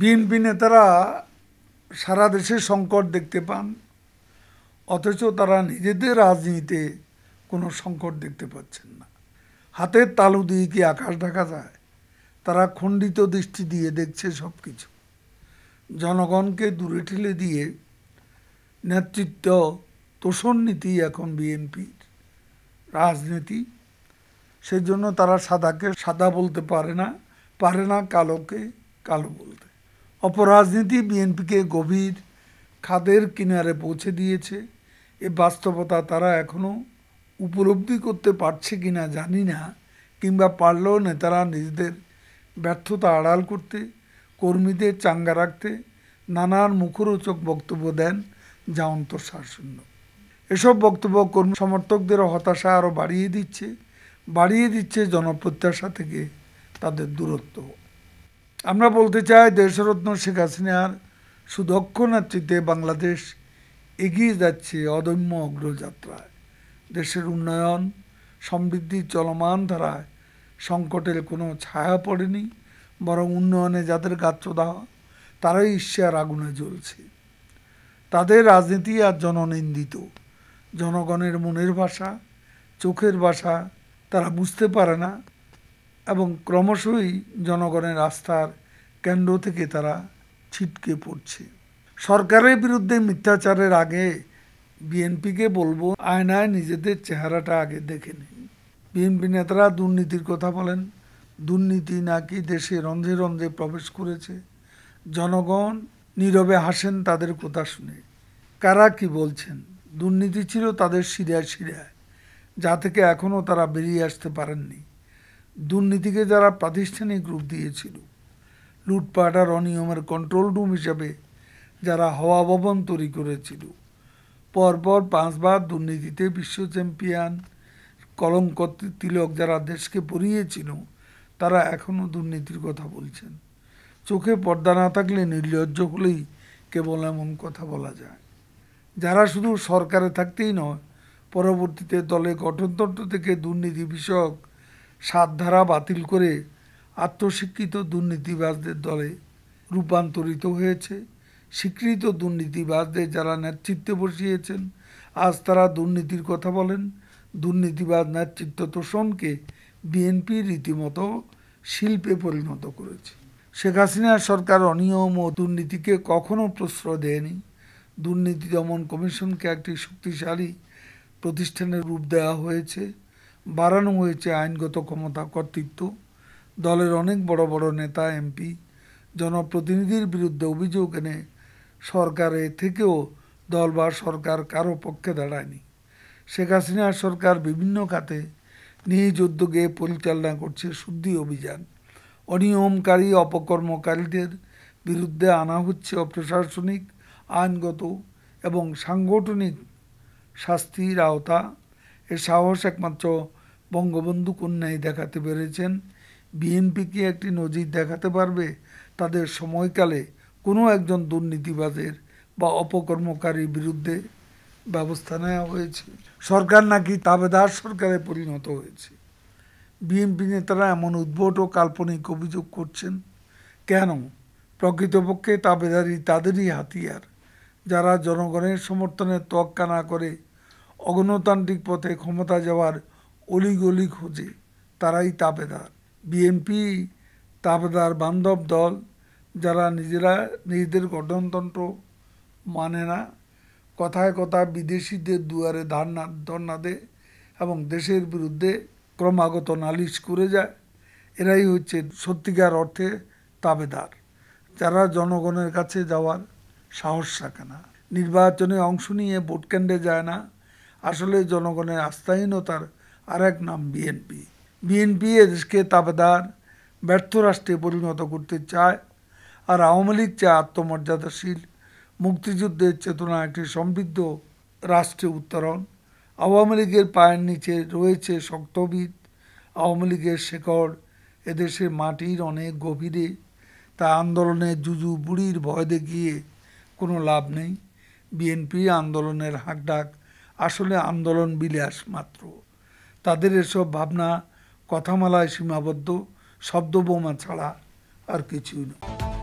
BNP নেতারা সারা দেশে সংকট দেখতে পান অথচ তারা নিজেদের রাজনীতিতে কোনো সংকট দেখতে পাচ্ছেন না হাতের তালু দিয়ে কি আকাশ ঢাকা যায় তারা খণ্ডিত দৃষ্টি দিয়ে দেখছে সব কিছু জনগণকে দূরে ঠেলে দিয়ে নেতৃত্ব তোষণ নীতি এখন বিএনপির রাজনীতি সেজন্য তারা সাদাকে সাদা বলতে পারে না পারে না কালোকে কালো বলতে অপরাজনীতি বিএনপিকে গভীর খাদের কিনারে পৌঁছে দিয়েছে এ বাস্তবতা তারা এখনও উপলব্ধি করতে পারছে কি না জানি না কিংবা পারলেও নেতারা নিজেদের ব্যর্থতা আড়াল করতে কর্মীদের চাঙ্গা রাখতে নানান মুখরোচক বক্তব্য দেন যা অন্তঃসারশূন্য এসব বক্তব্য কর্মী সমর্থকদের হতাশা আরও বাড়িয়ে দিচ্ছে বাড়িয়ে দিচ্ছে জনপ্রত্যাশা থেকে তাদের দূরত্ব আমরা বলতে চাই দেশরত্ন শেখ হাসিনার সুদক্ষ নেতৃত্বে বাংলাদেশ এগিয়ে যাচ্ছে অদম্য অগ্রযাত্রায় দেশের উন্নয়ন সমৃদ্ধি চলমান ধারায় সংকটের কোনো ছায়া পড়েনি বরং উন্নয়নে যাদের গাত্রদাহ তারাই ঈশ্বর আগুনে জ্বলছে তাদের রাজনীতি আর জননিন্দিত জনগণের মনের ভাষা চোখের ভাষা তারা বুঝতে পারে না এবং ক্রমশই জনগণের আস্থার কেন্দ্র থেকে তারা ছিটকে পড়ছে সরকারের বিরুদ্ধে মিথ্যাচারের আগে বিএনপিকে বলবো আয়নায় নিজেদের চেহারাটা আগে দেখে নিন বিএনপি নেতারা দুর্নীতির কথা বলেন দুর্নীতি নাকি দেশে রন্ধে রন্ধে প্রবেশ করেছে জনগণ নীরবে হাসেন তাদের কথা শুনে কারা কি বলছেন দুর্নীতি ছিল তাদের সিরিয়ায় সিরিয়ায় যা থেকে এখনও তারা বেরিয়ে আসতে পারেননি দুর্নীতিকে যারা প্রাতিষ্ঠানিক রূপ দিয়েছিল লুটপাট আর অনিয়মের কন্ট্রোল রুম হিসাবে যারা হওয়া ভবন তৈরি করেছিল পরপর পাঁচবার দুর্নীতিতে বিশ্ব চ্যাম্পিয়ন কলঙ্ক তিলক যারা দেশকে পড়িয়েছিল তারা এখনও দুর্নীতির কথা বলছেন চোখে পর্দা না থাকলে নির্লজ্জ হলেই কেবল এমন কথা বলা যায় যারা শুধু সরকারে থাকতেই নয় পরবর্তীতে দলে গঠনতন্ত্র থেকে দুর্নীতি বিষয়ক সাত ধারা বাতিল করে আত্মস্বীকৃত দুর্নীতিবাজদের দলে রূপান্তরিত হয়েছে স্বীকৃত দুর্নীতিবাজদের যারা নেতৃত্বে বসিয়েছেন আজ তারা দুর্নীতির কথা বলেন দুর্নীতিবাজ নেতৃত্ব তোষণকে বিএনপি রীতিমতো শিল্পে পরিণত করেছে শেখ হাসিনার সরকার অনিয়ম ও দুর্নীতিকে কখনো প্রশ্রয় দেয়নি দুর্নীতি দমন কমিশনকে একটি শক্তিশালী প্রতিষ্ঠানের রূপ দেওয়া হয়েছে বাড়ানো হয়েছে আইনগত ক্ষমতা কর্তৃত্ব দলের অনেক বড় বড় নেতা এমপি জনপ্রতিনিধির বিরুদ্ধে অভিযোগ এনে সরকারে থেকেও দল বা সরকার কারো পক্ষে দাঁড়ায়নি শেখ হাসিনার সরকার বিভিন্ন খাতে নিজ উদ্যোগে পরিচালনা করছে শুদ্ধি অভিযান অনিয়মকারী অপকর্মকারীদের বিরুদ্ধে আনা হচ্ছে অপ্রশাসনিক আইনগত এবং সাংগঠনিক শাস্তির আওতা এর সাহস একমাত্র বঙ্গবন্ধু কন্যায় দেখাতে পেরেছেন বিএনপিকে একটি নজির দেখাতে পারবে তাদের সময়কালে কোনো একজন দুর্নীতিবাদের বা অপকর্মকারীর বিরুদ্ধে ব্যবস্থা নেওয়া হয়েছে সরকার নাকি তাবেদার সরকারে পরিণত হয়েছে বিএনপি নেতারা এমন উদ্ভট ও কাল্পনিক অভিযোগ করছেন কেন প্রকৃতপক্ষে তাবেদারি তাদেরই হাতিয়ার যারা জনগণের সমর্থনের তোয়াক্কা না করে অগণতান্ত্রিক পথে ক্ষমতা যাওয়ার অলিগলি খোঁজে তারাই তাবেদার বিএনপি তাবেদার বান্ধব দল যারা নিজেরা নিজেদের গঠনতন্ত্র মানে না কথায় কথায় বিদেশিদের দুয়ারে ধারণা ধর্না দেয় এবং দেশের বিরুদ্ধে ক্রমাগত নালিশ করে যায় এরাই হচ্ছে সত্যিকার অর্থে তাবেদার যারা জনগণের কাছে যাওয়ার সাহস রাখে না নির্বাচনে অংশ নিয়ে ভোট কেন্দ্রে যায় না আসলে জনগণের আস্থাহীনতার আর এক নাম বিএনপি বিএনপি এদেশকে তাবেদার ব্যর্থ রাষ্ট্রে পরিণত করতে চায় আর আওয়ামী লীগ চায় আত্মমর্যাদাশীল মুক্তিযুদ্ধের চেতনা একটি সমৃদ্ধ রাষ্ট্রে উত্তরণ আওয়ামী লীগের পায়ের নিচে রয়েছে শক্তবিদ আওয়ামী লীগের শেকড় এদেশের মাটির অনেক গভীরে তা আন্দোলনে জুজু বুড়ির ভয় দেখিয়ে কোনো লাভ নেই বিএনপি আন্দোলনের হাঁকডাক আসলে আন্দোলন বিলাস মাত্র তাদের এসব ভাবনা কথামালায় সীমাবদ্ধ শব্দবোমা ছাড়া আর কিছুই নয়